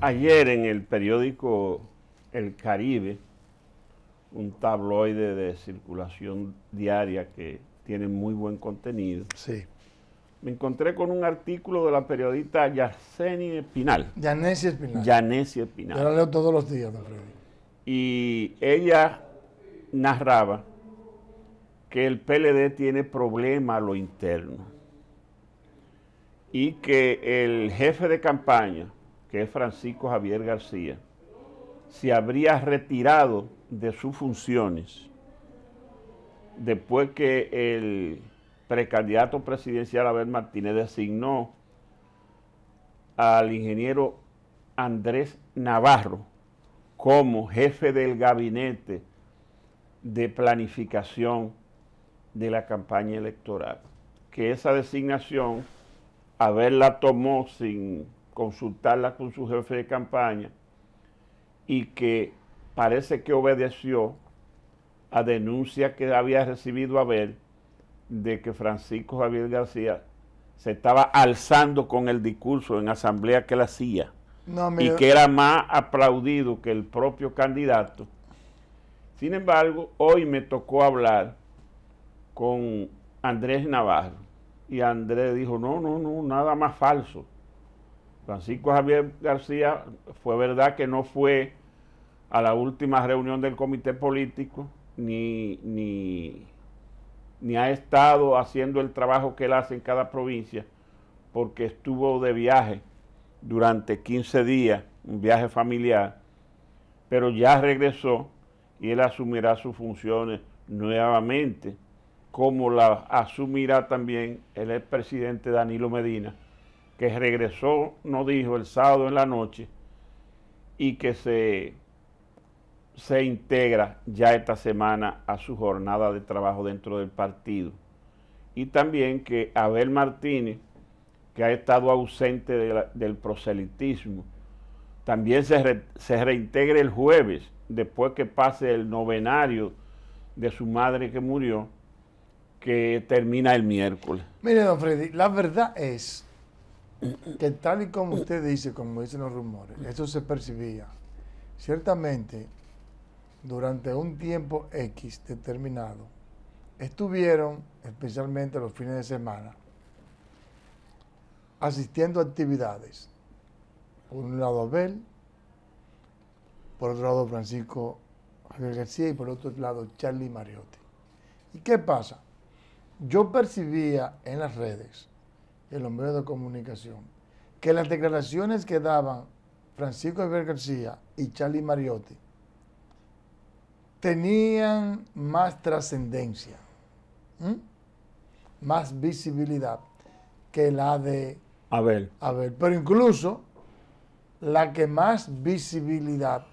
Ayer en el periódico El Caribe, un tabloide de circulación diaria que tiene muy buen contenido, me encontré con un artículo de la periodista Yaceni Espinal. Yanesi Espinal. Yanesi Espinal. Yo la leo todos los días, don Y ella narraba que el PLD tiene problemas a lo interno y que el jefe de campaña que Francisco Javier García, se habría retirado de sus funciones después que el precandidato presidencial Abel Martínez designó al ingeniero Andrés Navarro como jefe del gabinete de planificación de la campaña electoral. Que esa designación Abel la tomó sin consultarla con su jefe de campaña y que parece que obedeció a denuncia que había recibido Abel de que Francisco Javier García se estaba alzando con el discurso en asamblea que él hacía y que era más aplaudido que el propio candidato. Sin embargo, hoy me tocó hablar con Andrés Navarro y Andrés dijo, no, no, no, nada más falso Francisco Javier García fue verdad que no fue a la última reunión del comité político, ni, ni, ha estado haciendo el trabajo que él hace en cada provincia, porque estuvo de viaje durante 15 días, un viaje familiar, pero ya regresó y él asumirá sus funciones nuevamente, como la asumirá también el expresidente Danilo Medina que regresó, no dijo, el sábado en la noche y que se, se integra ya esta semana a su jornada de trabajo dentro del partido. Y también que Abel Martínez, que ha estado ausente del proselitismo, también se, se reintegre el jueves, después que pase el novenario de su madre que murió, que termina el miércoles. Mire, don Freddy, la verdad es que tal y como usted dice, como dicen los rumores, eso se percibía. Ciertamente, durante un tiempo X determinado, estuvieron, especialmente los fines de semana, asistiendo a actividades. Por un lado Abel, por otro lado Francisco García y por otro lado Charlie Mariotti. ¿Y qué pasa? Yo percibía en las redes el hombre de comunicación, que las declaraciones que daban Francisco Javier García y Charlie Mariotti tenían más trascendencia, más visibilidad que la de Abel. Pero incluso la que más visibilidad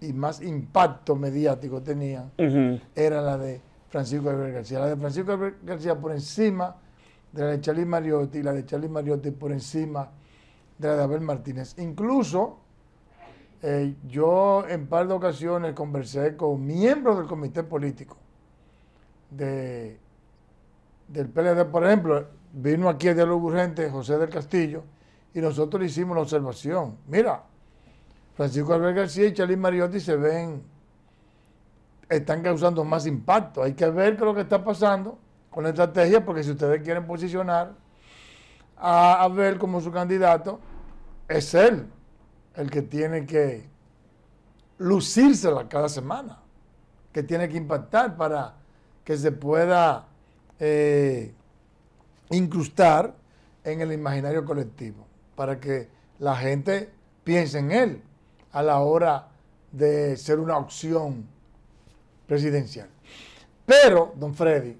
y más impacto mediático tenía era la de Francisco Javier García. La de Francisco Javier García por encima de la de Charlie Mariotti, la de Charlie Mariotti por encima de la de Abel Martínez. Incluso eh, yo en par de ocasiones conversé con miembros del comité político de, del PLD, por ejemplo, vino aquí a diálogo urgente José del Castillo y nosotros hicimos la observación. Mira, Francisco Albert García y Charlie Mariotti se ven, están causando más impacto. Hay que ver qué es lo que está pasando con la estrategia, porque si ustedes quieren posicionar a Abel como su candidato, es él el que tiene que lucírsela cada semana, que tiene que impactar para que se pueda eh, incrustar en el imaginario colectivo, para que la gente piense en él a la hora de ser una opción presidencial. Pero, don Freddy,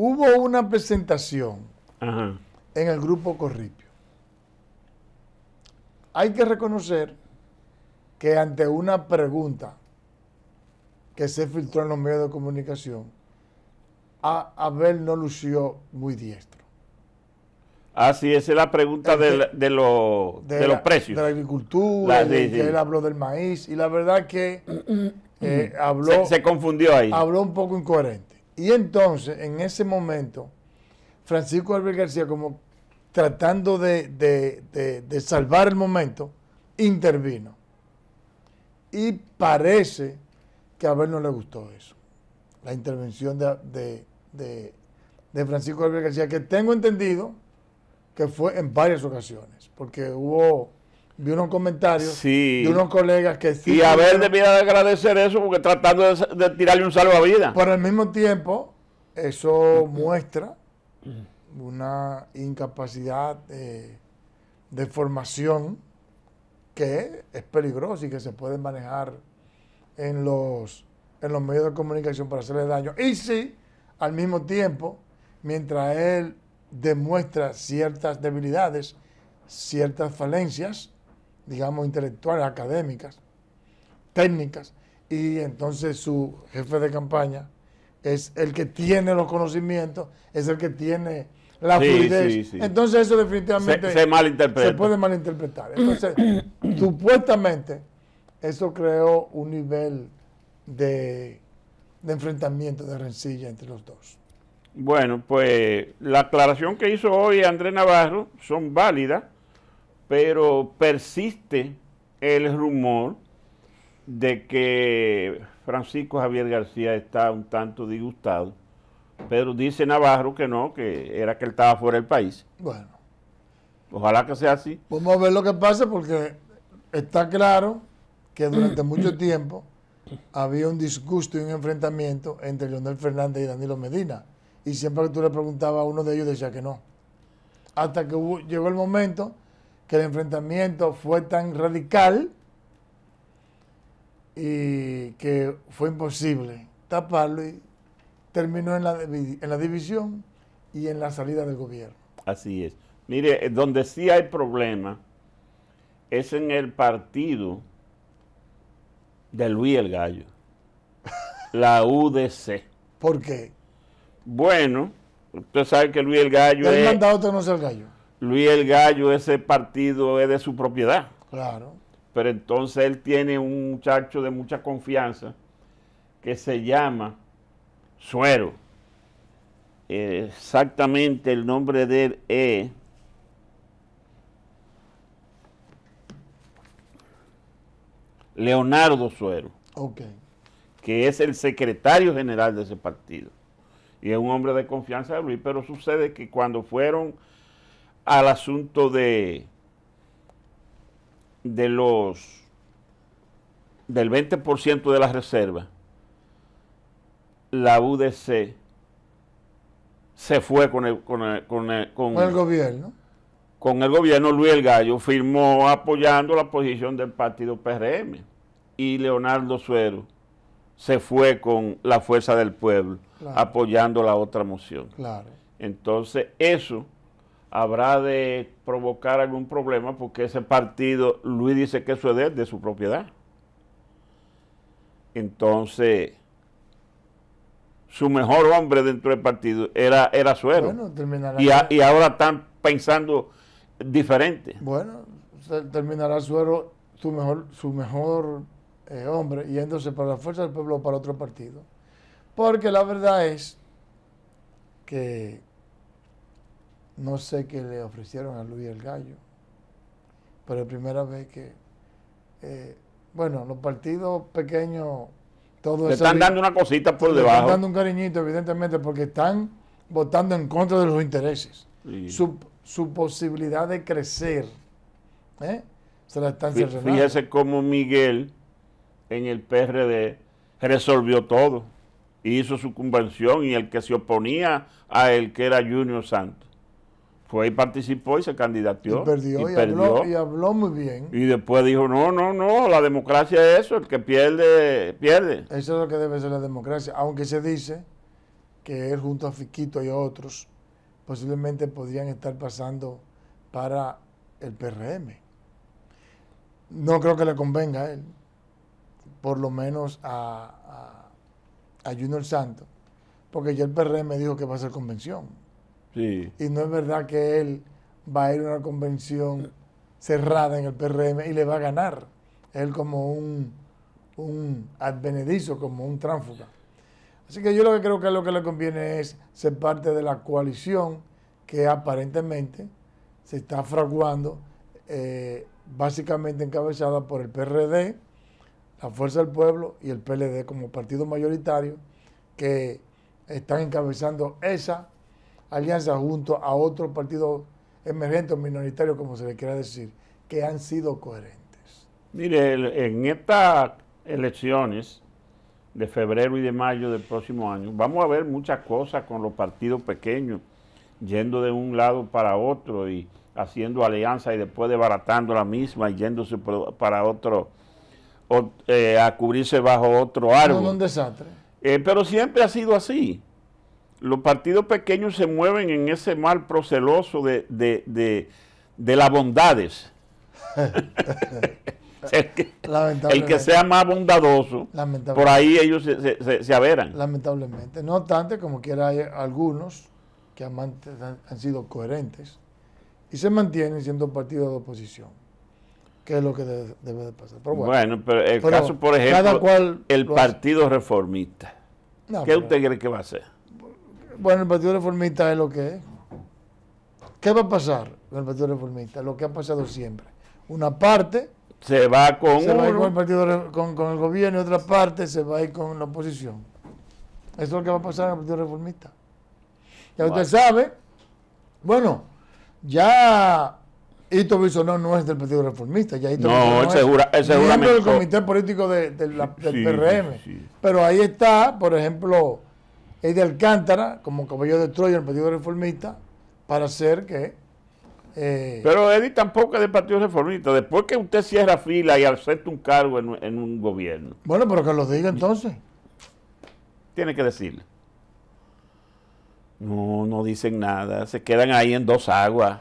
Hubo una presentación en el grupo Corripio. Hay que reconocer que ante una pregunta que se filtró en los medios de comunicación, Abel no lució muy diestro. Así esa es la pregunta de, los precios. De la agricultura, la, él habló del maíz, y la verdad que eh, habló... se, confundió ahí. Habló un poco incoherente. Y entonces, en ese momento, Francisco Albert García, como tratando de, salvar el momento, intervino. Y parece que a ver no le gustó eso, la intervención de, de Francisco Albert García, que tengo entendido que fue en varias ocasiones, porque hubo vi unos comentarios de unos colegas que sí. Y a ver, debía de agradecer eso porque tratando de, tirarle un salvavidas. Por el mismo tiempo, eso muestra una incapacidad de formación que es peligrosa y que se puede manejar en los, en los medios de comunicación para hacerle daño. Y sí, al mismo tiempo, mientras él demuestra ciertas debilidades, ciertas falencias, digamos, intelectuales, académicas, técnicas, y entonces su jefe de campaña es el que tiene los conocimientos, es el que tiene la fluidez. Entonces eso definitivamente se, puede malinterpretar. Entonces, supuestamente, eso creó un nivel de, de enfrentamiento, de rencilla entre los dos. Bueno, pues la aclaración que hizo hoy Andrés Navarro son válidas pero persiste el rumor de que Francisco Javier García está un tanto disgustado, pero dice Navarro que no, que era que él estaba fuera del país. Bueno. Ojalá que sea así. Vamos a ver lo que pasa porque está claro que durante mucho tiempo había un disgusto y un enfrentamiento entre Leonel Fernández y Danilo Medina. Y siempre que tú le preguntabas a uno de ellos decía que no. Hasta que llegó el momento que el enfrentamiento fue tan radical y que fue imposible taparlo y terminó en la, en la división y en la salida del gobierno. Así es. Mire, eh, donde sí hay problema es en el partido de Luis el Gallo, la UDC. ¿Por qué? Bueno, usted sabe que Luis el Gallo... El no ser el gallo. Luis el Gallo, ese partido es de su propiedad. Claro. Pero entonces él tiene un muchacho de mucha confianza que se llama Suero. exactamente el nombre de él es. Leonardo Suero. Ok. Que es el secretario general de ese partido. Y es un hombre de confianza de Luis, pero sucede que cuando fueron al asunto de, de los del 20% de las reservas, la UDC se fue con el, con gobierno. Con el gobierno, Luis El Gallo firmó apoyando la posición del partido PRM y Leonardo Suero se fue con la fuerza del pueblo apoyando la otra moción. Entonces, eso habrá de provocar algún problema porque ese partido, Luis dice que eso es de, de su propiedad. Entonces, su mejor hombre dentro del partido era, era Suero. y, y, ahora están pensando diferente. Bueno, terminará Suero su mejor, su mejor eh, hombre yéndose para la fuerza del pueblo o para otro partido. Porque la verdad es que no sé qué le ofrecieron a Luis el Gallo, pero es primera vez que, eh, bueno, los partidos pequeños, todos... Le están dando una cosita por le debajo. Están dando un cariñito, evidentemente, porque están votando en contra de los intereses. Su, posibilidad de crecer, ¿eh? se la están cerrando. Fíjese cómo Miguel en el PRD resolvió todo. hizo su convención y el que se oponía a él, que era Junior Santos fue y participó y se candidatió. Y perdió, y, Habló, muy bien. Y después dijo, no, no, no, la democracia es eso, el que pierde, pierde. Eso es lo que debe ser la democracia, aunque se dice que él junto a Fiquito y otros posiblemente podrían estar pasando para el PRM. No creo que le convenga a él, por lo menos a, a, a Junior Santos, porque ya el PRM dijo que va a ser convención. Y no es verdad que él va a ir a una convención cerrada en el PRM y le va a ganar. Él como un, un advenedizo, como un tránfuga. Así que yo lo que creo que lo que le conviene es ser parte de la coalición que aparentemente se está fraguando, eh, básicamente encabezada por el PRD, la Fuerza del Pueblo y el PLD como partido mayoritario que están encabezando esa alianza junto a otros partidos emergentes o minoritarios, como se le quiera decir, que han sido coherentes. Mire, en estas elecciones de febrero y de mayo del próximo año, vamos a ver muchas cosas con los partidos pequeños, yendo de un lado para otro y haciendo alianza y después desbaratando la misma y yéndose para otro, eh, a cubrirse bajo otro árbol. un desastre. Eh, pero siempre ha sido así los partidos pequeños se mueven en ese mal proceloso de, de, las bondades. el, que, sea más bondadoso, por ahí ellos se, se, se, averan. Lamentablemente. No obstante, como quiera, hay algunos que han, han sido coherentes y se mantienen siendo partidos de oposición que es lo que debe, de pasar. bueno, pero el caso, por ejemplo, el Partido Reformista, ¿qué usted cree que va a hacer? Bueno, el Partido Reformista es lo que es. ¿Qué va a pasar con el Partido Reformista? Lo que ha pasado siempre. Una parte se va con, el partido con, el gobierno y otra parte se va a ir con la oposición. Eso es lo que va a pasar en el Partido Reformista. Ya usted sabe, bueno, ya Hito Bisonó no es del Partido Reformista, ya Ito no, es segura, es seguramente. del Comité Político del PRM. Pero ahí está, por ejemplo, es de Alcántara, como caballero de Troya, el Partido Reformista, para hacer que... Eh, pero Eddie tampoco es del Partido Reformista. Después que usted cierra fila y acepta un cargo en, un gobierno. Bueno, pero que lo diga entonces. Tiene que decirle. No, no dicen nada. Se quedan ahí en dos aguas.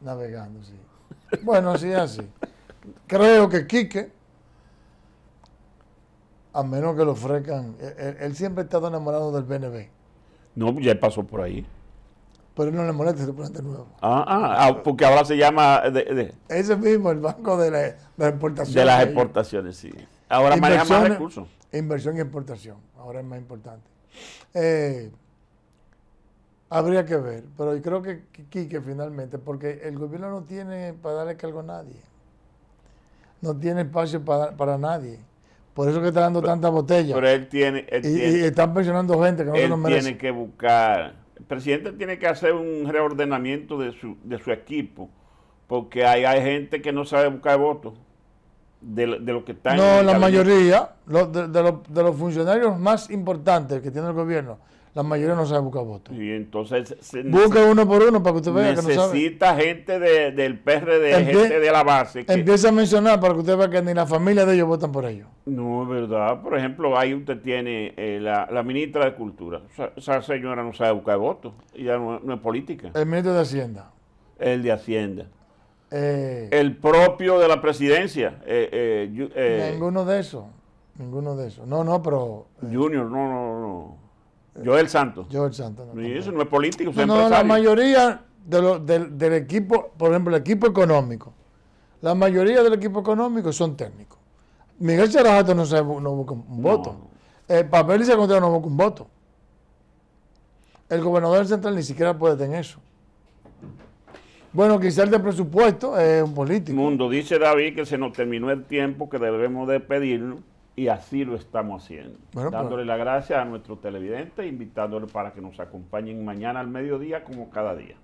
Navegando, sí. Bueno, así es así. Creo que Quique a menos que lo ofrezcan. Él, siempre ha estado enamorado del BNB. No, ya pasó por ahí. Pero no le molesta se pone de nuevo. Ah, ah, ah, porque ahora se llama. ese mismo, el banco de, las exportaciones. De las exportaciones, sí. Ahora maneja más recursos. Inversión y exportación, ahora es más importante. Eh, habría que ver, pero yo creo que Quique finalmente, porque el gobierno no tiene para darle cargo a nadie. No tiene espacio para, para nadie. Por eso que está dando tantas botellas. Pero él tiene. y, están presionando gente que no se lo merece. tiene que buscar. El presidente tiene que hacer un reordenamiento de su, de su equipo. Porque hay, gente que no sabe buscar votos. De, lo que está No, en la mayoría. Los, de, los, de los funcionarios más importantes que tiene el gobierno la mayoría no sabe buscar votos. Y entonces... Busca uno por uno para que usted vea que no sabe. Necesita gente del PRD, gente de la base. Empieza a mencionar para que usted vea que ni la familia de ellos votan por ellos. No, es verdad. Por ejemplo, ahí usted tiene eh, la, ministra de Cultura. esa señora no sabe buscar votos. Ya no, es política. El ministro de Hacienda. El de Hacienda. Eh, el propio de la presidencia. Eh, ninguno de esos. Ninguno de esos. No, no, pero. Junior, no, no, no. Joel Santos. Joel Santos. No, y eso no es político, no, la mayoría del, equipo, por ejemplo, el equipo económico, la mayoría del equipo económico son técnicos. Miguel Charajato no, busca un voto. El eh, papel y se no busca un voto. El gobernador central ni siquiera puede tener eso. Bueno, quizás el de presupuesto es un político. Mundo, dice David que se nos terminó el tiempo, que debemos de despedirnos. Y así lo estamos haciendo, pues. dándole la gracia a nuestro televidente, invitándole para que nos acompañen mañana al mediodía como cada día.